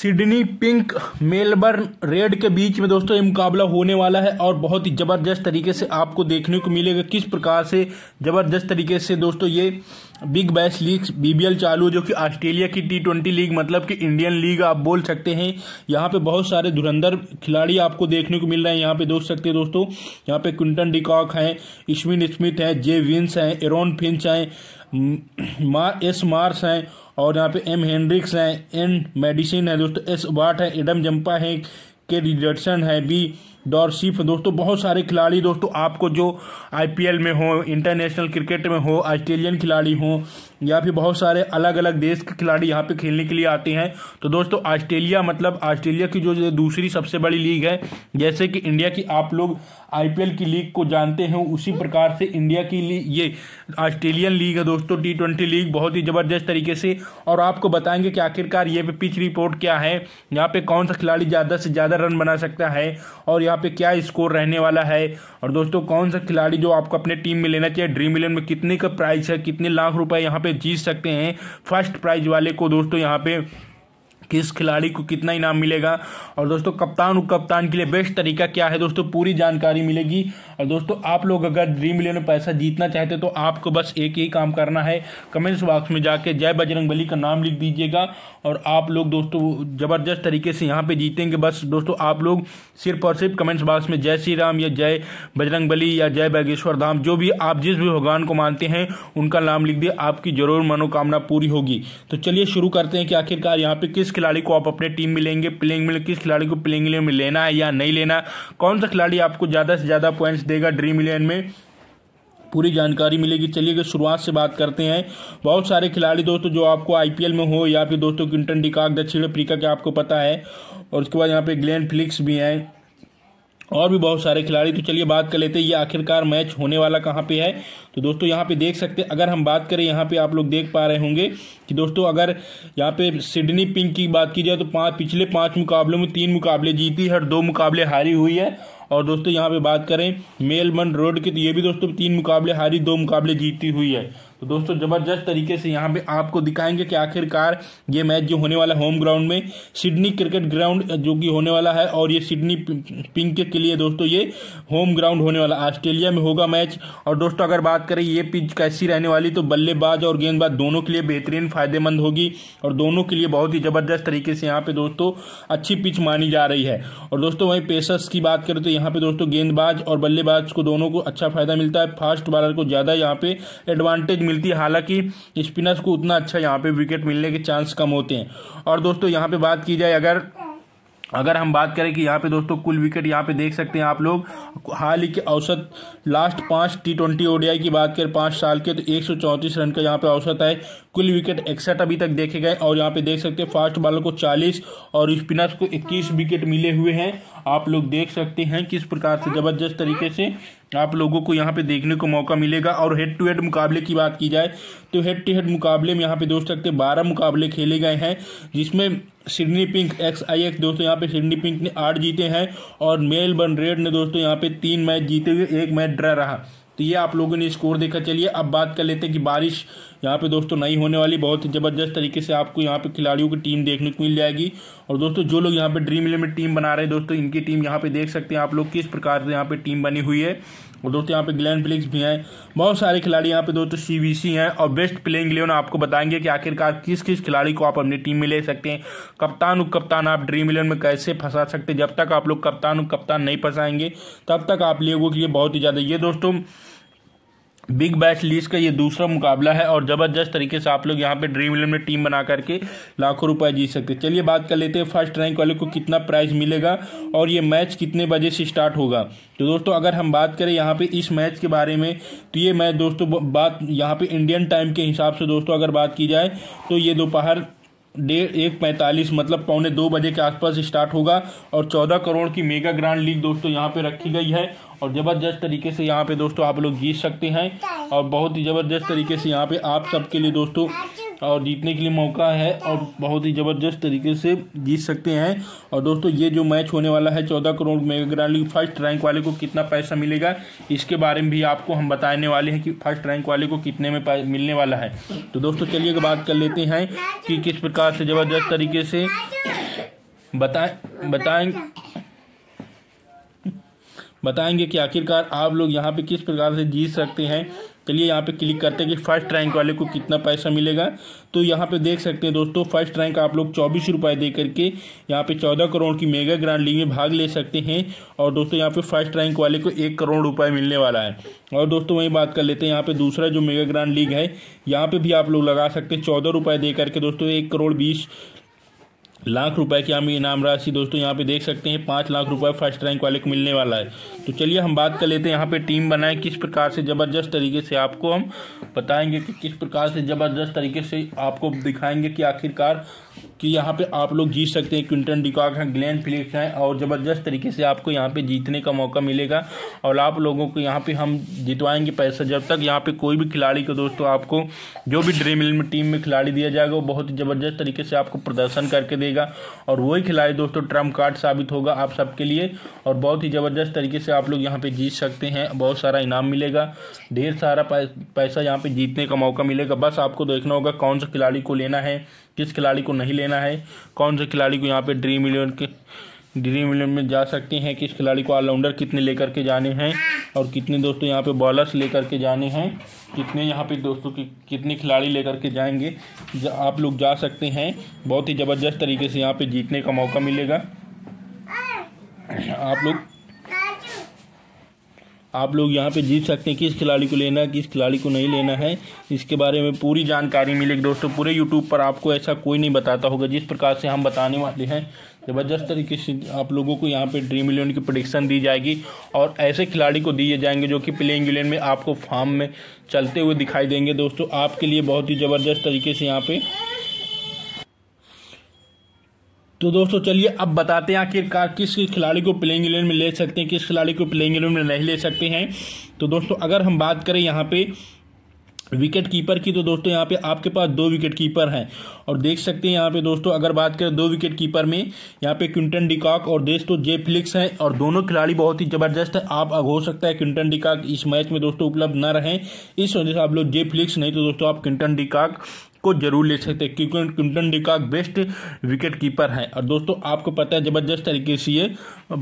Sydney pink Melbourne red के बीच में दोस्तों ये मुकाबला होने वाला है और बहुत ही ज़बरदस्त तरीके से आपको देखने को मिलेगा किस प्रकार से ज़बरदस्त तरीके से दोस्तों ये बिग बैश लीग बीबीएल चालू जो कि ऑस्ट्रेलिया की टी ट्वेंटी लीग मतलब कि इंडियन लीग आप बोल सकते हैं यहाँ पे बहुत सारे धुरंधर खिलाड़ी आपको देखने को मिल रहे हैं यहाँ पे देख सकते हैं दोस्तों यहाँ पे क्विंटन डिकॉक हैं इश्विन स्मिथ हैं जे विंस हैं एरोन फिंच हैं मार एस मार्स हैं और यहाँ पे एम हेनरिक्स है एन मेडिसिन है दोस्तों एस वाट है एडम जम्पा है के रिडर्सन है बी डॉरशिप दोस्तों बहुत सारे खिलाड़ी दोस्तों आपको जो आईपीएल में हो इंटरनेशनल क्रिकेट में हो ऑस्ट्रेलियन खिलाड़ी हो या फिर बहुत सारे अलग अलग देश के खिलाड़ी यहाँ पे खेलने के लिए आते हैं तो दोस्तों ऑस्ट्रेलिया मतलब ऑस्ट्रेलिया की जो दूसरी सबसे बड़ी लीग है जैसे कि इंडिया की आप लोग आईपीएल की लीग को जानते हैं उसी प्रकार से इंडिया की ये ऑस्ट्रेलियन लीग है दोस्तों टी ट्वेंटी लीग बहुत ही ज़बरदस्त तरीके से और आपको बताएंगे कि आखिरकार ये पिच रिपोर्ट क्या है यहाँ पे कौन सा खिलाड़ी ज़्यादा से ज़्यादा रन बना सकता है और यहाँ यहाँ पे क्या स्कोर रहने वाला है और दोस्तों कौन सा खिलाड़ी जो आपको अपने टीम में लेना चाहिए ड्रीम इलेवन में कितने का प्राइस है कितने लाख रुपए यहाँ पे जीत सकते हैं फर्स्ट प्राइज वाले को दोस्तों यहाँ पे किस खिलाड़ी को कितना इनाम मिलेगा और दोस्तों कप्तान उप कप्तान के लिए बेस्ट तरीका क्या है दोस्तों पूरी जानकारी मिलेगी और दोस्तों आप लोग अगर ड्रीम इलेवन पैसा जीतना चाहते तो आपको बस एक ही काम करना है कमेंट्स बॉक्स में जाके जय बजरंग का नाम लिख दीजिएगा और आप लोग दोस्तों ज़बरदस्त तरीके से यहाँ पर जीतेंगे बस दोस्तों आप लोग सिर्फ और सिर्फ कमेंट्स बॉक्स में जय श्री राम या जय बजरंग या जय बागेश्वर धाम जो भी आप जिस भी भगवान को मानते हैं उनका नाम लिख दिए आपकी जरूर मनोकामना पूरी होगी तो चलिए शुरू करते हैं कि आखिरकार यहाँ पे किस खिलाड़ी को आप अपने टीम में लेंगे प्लेइंग में किस खिलाड़ी को प्लेइंग में लेना है या नहीं लेना कौन सा खिलाड़ी आपको ज़्यादा से ज़्यादा पॉइंट्स देगा ड्रीम इलेवन में पूरी जानकारी मिलेगी चलिए शुरुआत से बात करते हैं बहुत सारे खिलाड़ी दोस्तों जो आपको आईपीएल में हो या फिर दोस्तों क्विंटन डिकाक दक्षिण अफ्रीका के आपको पता है और उसके बाद यहाँ पे ग्लैन फ्लिक्स भी हैं और भी बहुत सारे खिलाड़ी तो चलिए बात कर लेते हैं ये आखिरकार मैच होने वाला कहाँ पे है तो दोस्तों यहाँ पे देख सकते हैं अगर हम बात करें यहाँ पे आप लोग देख पा रहे होंगे कि दोस्तों अगर यहाँ पे सिडनी पिंक की बात की जाए तो पाँच पिछले पाँच मुकाबलों में तीन मुकाबले जीती है और दो मुकाबले हारी हुई है और दोस्तों यहाँ पे बात करें मेलबर्न रोड की तो ये भी दोस्तों तीन मुकाबले हारी दो मुकाबले जीती हुई है तो दोस्तों ज़बरदस्त तरीके से यहाँ पे आपको दिखाएंगे कि आखिरकार ये मैच जो होने वाला होम ग्राउंड में सिडनी क्रिकेट ग्राउंड जो कि होने वाला है और ये सिडनी पिंक के लिए दोस्तों ये होम ग्राउंड होने वाला ऑस्ट्रेलिया में होगा मैच और दोस्तों अगर बात करें ये पिच कैसी रहने वाली तो बल्लेबाज और गेंदबाज दोनों के लिए बेहतरीन फायदेमंद होगी और दोनों के लिए बहुत ही ज़बरदस्त तरीके से यहाँ पे दोस्तों अच्छी पिच मानी जा रही है और दोस्तों वहीं पेसर्स की बात करें तो यहाँ पे दोस्तों गेंदबाज और बल्लेबाज को दोनों को अच्छा फायदा मिलता है फास्ट बॉलर को ज़्यादा यहाँ पे एडवांटेज मिलती है हालांकि स्पिनर्स को उतना अच्छा यहाँ पे विकेट मिलने के चांस कम होते हैं और दोस्तों यहाँ पे बात की जाए अगर अगर हम बात करें कि यहाँ पे दोस्तों कुल विकेट यहाँ पे देख सकते हैं आप लोग हाल ही के औसत लास्ट पाँच टी ट्वेंटी ओडीआई की बात करें पाँच साल के तो एक रन का यहाँ पे औसत है कुल विकेट इकसठ अभी तक देखे गए और यहाँ पे देख सकते हैं फास्ट बॉलर को 40 और स्पिनर्स को 21 विकेट मिले हुए हैं आप लोग देख सकते हैं किस प्रकार से ज़बरदस्त तरीके से आप लोगों को यहाँ पे देखने को मौका मिलेगा और हेड टू हेड मुकाबले की बात की जाए तो हेड टू हेड मुकाबले में यहाँ पे दोस्त सकते बारह मुकाबले खेले गए हैं जिसमें सिडनी पिंक एक्स आई एक्स दोस्तों यहाँ पे सिडनी पिंक ने आठ जीते हैं और मेलबर्न रेड ने दोस्तों यहाँ पे तीन मैच जीते हुए एक मैच ड्रा रहा तो ये आप लोगों ने स्कोर देखा चलिए अब बात कर लेते हैं कि बारिश यहाँ पे दोस्तों नई होने वाली बहुत ही ज़बरदस्त तरीके से आपको यहाँ पे खिलाड़ियों की टीम देखने को मिल जाएगी और दोस्तों जो लोग यहाँ पे ड्रीम इलेवन टीम बना रहे हैं दोस्तों इनकी टीम यहाँ पे देख सकते हैं आप लोग किस प्रकार से यहाँ पे टीम बनी हुई है और दोस्तों यहाँ पे ग्लैन फिलिक्स भी हैं बहुत सारे खिलाड़ी यहाँ पे दोस्तों सी हैं और बेस्ट प्लेइंग इलेवन आपको बताएंगे कि आखिरकार किस किस खिलाड़ी को आप अपनी टीम में ले सकते हैं कप्तान उप कप्तान आप ड्रीम इलेवन में कैसे फंसा सकते हैं जब तक आप लोग कप्तान उप कप्तान नहीं फंसाएंगे तब तक आप लोगों के लिए बहुत ही ज़्यादा ये दोस्तों बिग बैश लीज का ये दूसरा मुकाबला है और ज़बरदस्त तरीके से आप लोग यहाँ पे ड्रीम इलेवन में टीम बना करके लाखों रुपए जीत सकते हैं चलिए बात कर लेते हैं फर्स्ट रैंक वाले को कितना प्राइज मिलेगा और ये मैच कितने बजे से स्टार्ट होगा तो दोस्तों अगर हम बात करें यहाँ पे इस मैच के बारे में तो ये मैच दोस्तों बात यहाँ पर इंडियन टाइम के हिसाब से दोस्तों अगर बात की जाए तो ये दोपहर डेढ़ एक पैंतालीस मतलब पौने दो बजे के आसपास स्टार्ट होगा और चौदह करोड़ की मेगा ग्रांड लीग दोस्तों यहाँ पे रखी गई है और ज़बरदस्त तरीके से यहाँ पे दोस्तों आप लोग जीत सकते हैं और बहुत ही ज़बरदस्त तरीके से यहाँ पे आप सबके लिए दोस्तों और जीतने के लिए मौका है और बहुत ही ज़बरदस्त तरीके से जीत सकते हैं और दोस्तों ये जो मैच होने वाला है चौदह crore mega grand league first rank वाले को कितना पैसा मिलेगा इसके बारे में भी आपको हम बताने वाले हैं कि फर्स्ट रैंक वाले को कितने में मिलने वाला है तो दोस्तों चलिए बात कर लेते हैं कि किस प्रकार से ज़बरदस्त तरीके से बताए बताएँ बताएंगे कि आखिरकार आप लोग यहाँ पे किस प्रकार से जीत सकते हैं चलिए यहाँ पे क्लिक करते हैं कि फर्स्ट रैंक वाले को कितना पैसा मिलेगा तो यहाँ पे देख सकते हैं दोस्तों फर्स्ट रैंक आप लोग चौबीस रुपये दे करके यहाँ पे चौदह करोड़ की मेगा ग्रांड लीग में भाग ले सकते हैं और दोस्तों यहाँ पे फर्स्ट रैंक वाले को एक करोड़ रुपये मिलने वाला है और दोस्तों वही बात कर लेते हैं यहाँ पे दूसरा जो मेगा ग्रांड लीग है यहाँ पे भी आप लोग लगा सकते हैं चौदह रुपये दे करके दोस्तों एक करोड़ बीस लाख रुपए की हम इनाम राशि दोस्तों यहाँ पे देख सकते हैं पाँच लाख रुपए फर्स्ट रैंक वाले को मिलने वाला है तो चलिए हम बात कर लेते हैं यहाँ पे टीम बनाए किस प्रकार से ज़बरदस्त तरीके से आपको हम बताएंगे कि किस प्रकार से ज़बरदस्त तरीके से आपको दिखाएंगे कि आखिरकार कि यहाँ पे आप लोग जीत सकते हैं क्विंटन डिकॉक हैं ग्लैन फिलिप्स हैं और ज़बरदस्त तरीके से आपको यहाँ पे जीतने का मौका मिलेगा और आप लोगों को यहाँ पे हम जितवाएंगे पैसा जब तक यहाँ पे कोई भी खिलाड़ी को दोस्तों आपको जो भी ड्रीम इलेवन टीम में खिलाड़ी दिया जाएगा वो बहुत ही ज़बरदस्त तरीके से आपको प्रदर्शन करके देगा और वही खिलाड़ी दोस्तों ट्रम्प कार्ड साबित होगा आप सबके लिए और बहुत ही ज़बरदस्त तरीके से आप लोग यहाँ पर जीत सकते हैं बहुत सारा इनाम मिलेगा ढेर सारा पैसा यहाँ पर जीतने का मौका मिलेगा बस आपको देखना होगा कौन सा खिलाड़ी को लेना है किस खिलाड़ी को नहीं नहीं लेना है कौन से खिलाड़ी को यहाँ पे ड्रीम इलेवन के ड्रीम इलेवन में जा सकते हैं किस खिलाड़ी को ऑलराउंडर कितने लेकर के जाने हैं और कितने दोस्तों यहाँ पे बॉलर्स लेकर के जाने हैं कितने यहाँ पे दोस्तों की कितने खिलाड़ी लेकर के जाएंगे जा, आप लोग जा सकते हैं बहुत ही ज़बरदस्त तरीके से यहाँ पे जीतने का मौका मिलेगा आप लोग आप लोग यहाँ पे जीत सकते हैं किस खिलाड़ी को लेना है किस खिलाड़ी को नहीं लेना है इसके बारे में पूरी जानकारी मिलेगी दोस्तों पूरे यूट्यूब पर आपको ऐसा कोई नहीं बताता होगा जिस प्रकार से हम बताने वाले हैं ज़बरदस्त तरीके से आप लोगों को यहाँ पे ड्रीम इलेवन की प्रोडिक्शन दी जाएगी और ऐसे खिलाड़ी को दिए जाएंगे जो कि प्लेइंग इलेवन में आपको फार्म में चलते हुए दिखाई देंगे दोस्तों आपके लिए बहुत ही ज़बरदस्त तरीके से यहाँ पर तो दोस्तों चलिए अब बताते हैं आखिरकार किस खिलाड़ी को प्लेइंग इलेवन में ले सकते हैं किस खिलाड़ी को प्लेइंग इलेवन में नहीं ले सकते हैं तो दोस्तों अगर हम बात करें यहाँ पे विकेट कीपर की तो दोस्तों यहाँ पे आपके पास दो विकेट कीपर हैं और देख सकते हैं यहाँ पे दोस्तों अगर बात करें दो विकेट कीपर में यहाँ पे क्विंटन डिकॉक और देश तो जे फ्लिक्स हैं और दोनों खिलाड़ी बहुत ही ज़बरदस्त है आप अब हो सकता है क्विंटन डिकॉक इस मैच में दोस्तों उपलब्ध न रहें इस वजह से आप लोग जे फ्लिक्स नहीं तो दोस्तों आप क्विंटन डिकॉक को जरूर ले सकते हैं क्योंकि Quinton de Kock best wicket keeper हैं और दोस्तों आपको पता है ज़बरदस्त तरीके से ये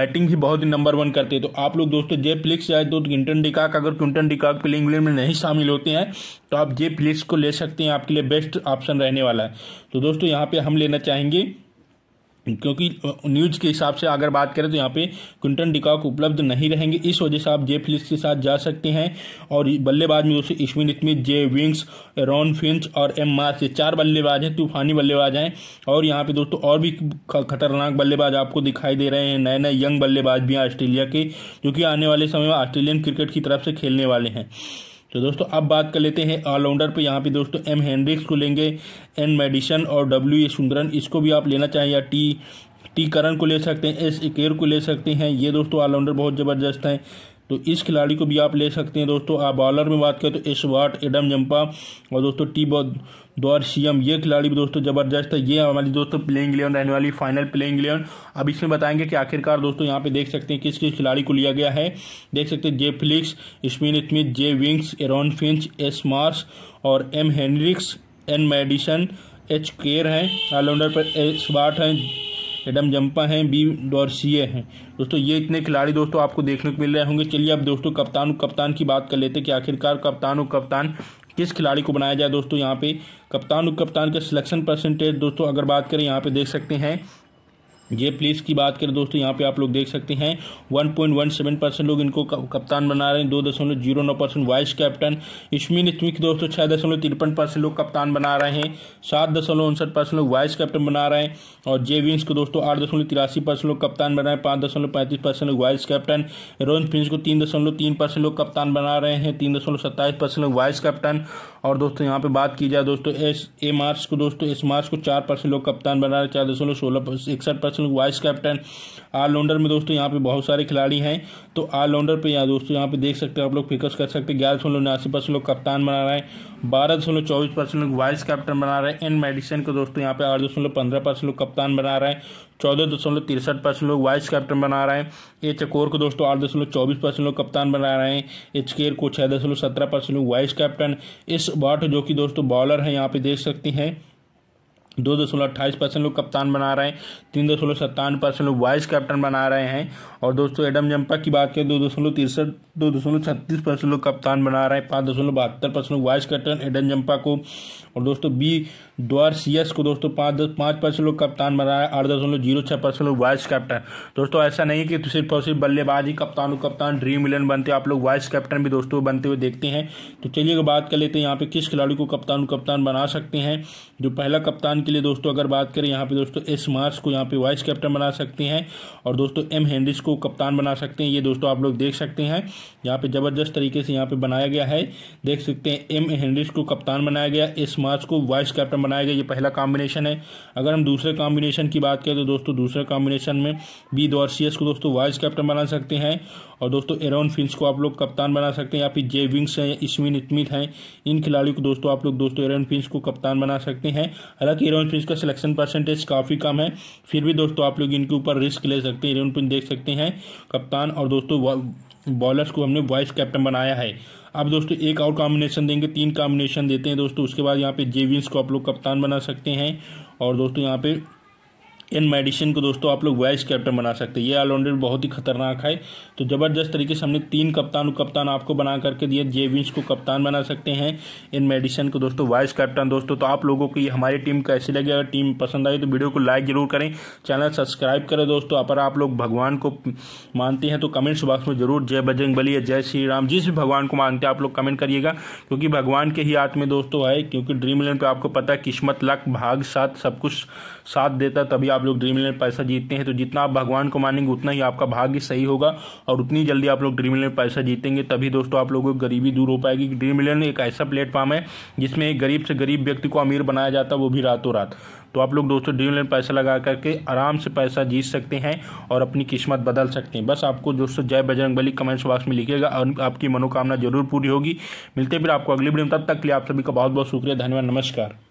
बैटिंग भी बहुत ही नंबर वन करते हैं तो आप लोग दोस्तों जे फ्लिक्स या तो क्विंटन डिकॉक अगर क्विंटन डिकॉक प्लेइंग इलेवन में नहीं शामिल होते हैं तो आप जे फ्लिक्स को ले सकते हैं आपके लिए बेस्ट ऑप्शन रहने वाला है तो दोस्तों यहाँ पर हम लेना चाहेंगे क्योंकि न्यूज के हिसाब से अगर बात करें तो यहाँ पे क्विंटन डिकॉक उपलब्ध नहीं रहेंगे इस वजह से आप जे फिलिप्स के साथ जा सकते हैं और बल्लेबाज में दोस्तों इश्विन Smith J Vince Ron Finch और एम मार्स ये चार बल्लेबाज हैं तूफानी बल्लेबाज हैं और यहाँ पे दोस्तों और भी खतरनाक बल्लेबाज आपको दिखाई दे रहे हैं नए नए यंग बल्लेबाज भी हैं ऑस्ट्रेलिया के जो कि आने वाले समय में ऑस्ट्रेलियन क्रिकेट की तरफ से खेलने वाले हैं तो दोस्तों अब बात कर लेते हैं ऑलराउंडर पे यहाँ पे दोस्तों एम हैंड्रिक्स को लेंगे एन मेडिसन और डब्ल्यू ए सुंदरन इसको भी आप लेना चाहें या टी टी करण को ले सकते हैं एस इकेर को ले सकते हैं ये दोस्तों ऑलराउंडर बहुत ज़बरदस्त हैं तो इस खिलाड़ी को भी आप ले सकते हैं दोस्तों आप बॉलर में बात करें तो एस वाट एडम जम्पा और दोस्तों टी दौर सीएम ये खिलाड़ी भी दोस्तों ज़बरदस्त है ये हमारी दोस्तों प्लेइंग इलेवन रहने वाली फाइनल प्लेइंग इलेवन अब इसमें बताएंगे कि आखिरकार दोस्तों यहाँ पे देख सकते हैं किस किस खिलाड़ी को लिया गया है देख सकते हैं जे फिलिक्स स्मिन Smith J Vince Aaron Finch S Marsh और M Henriques N Maddinson H Carey हैं ऑलराउंडर पर एस eh, वाट हैं एडम जंपा हैं बी डॉर्सिए हैं दोस्तों ये इतने खिलाड़ी दोस्तों आपको देखने को मिल रहे होंगे चलिए अब दोस्तों कप्तान कप्तान की बात कर लेते हैं कि आखिरकार कप्तान कप्तान किस खिलाड़ी को बनाया जाए दोस्तों यहाँ पे कप्तान कप्तान का सिलेक्शन परसेंटेज दोस्तों अगर बात करें यहाँ पे देख सकते हैं ये प्लेस की बात करें दोस्तों यहाँ पे आप लोग देख सकते हैं 1.17 परसेंट लोग इनको कप्तान बना रहे हैं दो दशमलव जीरो नौ परसेंट वाइस कैप्टन इश्मीन इस्मिक दोस्तों छः दशमलव तिरपन परसेंट लोग कप्तान बना रहे हैं सात दशमलव उनसठ परसेंट लोग वाइस कैप्टन बना रहे हैं और जे विंग्स को दोस्तों आठ दशमलव तिरासी परसेंट लोग कप्तान बना रहे दशमलव पैंतीस परसेंट लोग वाइस कैप्टन रोहन फिंस को तीन दशमलव तीन परसेंट लोग कप्तान बना रहे हैं तीन दशमलव सत्ताईस परसेंट लोग वाइस कैप्टन और दोस्तों यहाँ पे बात की जाए दोस्तों एस ए मार्च को दोस्तों एस मार्च को चार परसेंट लोग कप्तान बना रहे हैं चार दशमलव सोलह इकसठ परसेंट पार्सल वाइस कैप्टन ऑलराउंडर में दोस्तों यहाँ पे बहुत सारे खिलाड़ी हैं तो ऑलराउंडर पे यहाँ दोस्तों यहाँ पे देख सकते हैं आप लोग फिकस कर सकते हैं ग्यारह दशमलव उन्यासी परसेंट लोग कप्तान बना रहे हैं बारह दशमलव चौबीस परसेंट लोग वाइस कैप्टन बना रहे हैं एंड मेडिसन को दोस्तों यहाँ पे आठ दशमलव पंद्रह परसेंट लोग कप्तान बना रहे हैं चौदह दशमलव तिरसठ परसेंट लोग वाइस कैप्टन बना रहे हैं एच अकोर को दोस्तों आठ दशमलव चौबीस परसेंट लोग कप्तान बना रहे हैं एच केयर को छः दशमलव सत्रह परसेंट लोग वाइस कैप्टन इस बॉट जो कि दोस्तों बॉलर हैं यहाँ पे देख सकते हैं दो दशमलव अट्ठाईस परसेंट लोग कप्तान बना रहे हैं तीन दशमलव सत्तावन परसेंट लोग वाइस कैप्टन बना रहे हैं और दोस्तों एडम जंपा की बात करें दो दशमलव तिरसठ दो दशमलव छत्तीस परसेंट लोग कप्तान बना रहे हैं पाँच दशमलव बहत्तर परसेंट लोग वाइस कैप्टन एडम जंपा को और दोस्तों बी द्वार सी एस को दोस्तों पाँच दस पाँच परसेंट लोग कप्तान बना रहे हैं आठ दशमलव जीरो छः परसेंट लोग वाइस कैप्टन दोस्तों ऐसा नहीं कि सिर्फ और सिर्फ बल्लेबाज ही कप्तान कप्तान ड्रीम इलेवन बनते हैं आप लोग वाइस कैप्टन भी दोस्तों बनते हुए देखते हैं तो चलिए बात कर लेते हैं यहाँ पे किस खिलाड़ी को कप्तान कप्तान बना सकते हैं जो पहला कप्तान के लिए दोस्तों अगर बात करें यहाँ पे दोस्तों एस मार्स को यहाँ पे वाइस कैप्टन बना सकते हैं और दोस्तों एम हेनरिस को कप्तान बना सकते हैं ये दोस्तों आप लोग देख सकते हैं यहाँ पे ज़बरदस्त तरीके से यहाँ पे बनाया गया है देख सकते हैं एम हेनरिस को कप्तान बनाया गया एस मार्स को वाइस कैप्टन बनाया गया ये पहला कॉम्बिनेशन है अगर हम दूसरे कॉम्बिनेशन की बात करें तो दोस्तों दूसरे कॉम्बिनेशन में बी दो को दोस्तों वाइस कैप्टन बना सकते हैं और दोस्तों एरोन फिंस को आप लोग कप्तान बना सकते हैं या फिर जे विंग्स हैं इसमिन स्मिथ हैं इन खिलाड़ियों को दोस्तों आप लोग दोस्तों एरोन फिंस को कप्तान बना सकते हैं हालांकि एरोन फिंस का सिलेक्शन परसेंटेज काफ़ी कम है फिर भी दोस्तों आप लोग इनके ऊपर रिस्क ले सकते हैं एरोन फिंस देख सकते हैं कप्तान और दोस्तों बॉलर्स को हमने वाइस कैप्टन बनाया है अब दोस्तों एक और कॉम्बिनेशन देंगे तीन कॉम्बिनेशन देते हैं दोस्तों उसके बाद यहाँ पे जेविंस को आप लोग कप्तान बना सकते हैं और दोस्तों यहाँ पे इन मेडिसिन को दोस्तों आप लोग वाइस कैप्टन बना सकते हैं ये ऑलराउंडर बहुत ही खतरनाक है तो ज़बरदस्त तरीके से हमने तीन कप्तान कप्तान आपको बना करके दिए जे विंस को कप्तान बना सकते हैं इन मेडिसिन को दोस्तों वाइस कैप्टन दोस्तों तो आप लोगों को ये हमारी टीम कैसी लगी अगर टीम पसंद आई तो वीडियो को लाइक जरूर करें चैनल सब्सक्राइब करें दोस्तों अपर आप लोग भगवान को मानते हैं तो कमेंट्स बॉक्स में जरूर जय बजरंग बली या जय श्री राम जिस भी भगवान को मानते हैं आप लोग कमेंट करिएगा क्योंकि भगवान के ही हाथ में दोस्तों है क्योंकि ड्रीम इलेवन पर आपको पता है किस्मत लक भाग साथ सब कुछ साथ देता तभी आप लोग ड्रीम इलेवन पैसा जीतते हैं तो जितना आप भगवान को मानेंगे उतना ही आपका भाग्य सही होगा और उतनी जल्दी आप लोग ड्रीम इलेवन पैसा जीतेंगे तभी दोस्तों आप लोगों की गरीबी दूर हो पाएगी ड्रीम इलेवन एक ऐसा प्लेटफॉर्म है जिसमें एक गरीब से गरीब व्यक्ति को अमीर बनाया जाता है वो भी रातों रात तो आप लोग दोस्तों ड्रीम इलेवन पैसा लगा करके आराम से पैसा जीत सकते हैं और अपनी किस्मत बदल सकते हैं बस आपको दोस्तों जय बजरंग बली कमेंट्स बॉक्स में लिखेगा और आपकी मनोकामना जरूर पूरी होगी मिलते फिर आपको अगली वीडियो में तब तक के लिए आप सभी का बहुत बहुत शुक्रिया धन्यवाद नमस्कार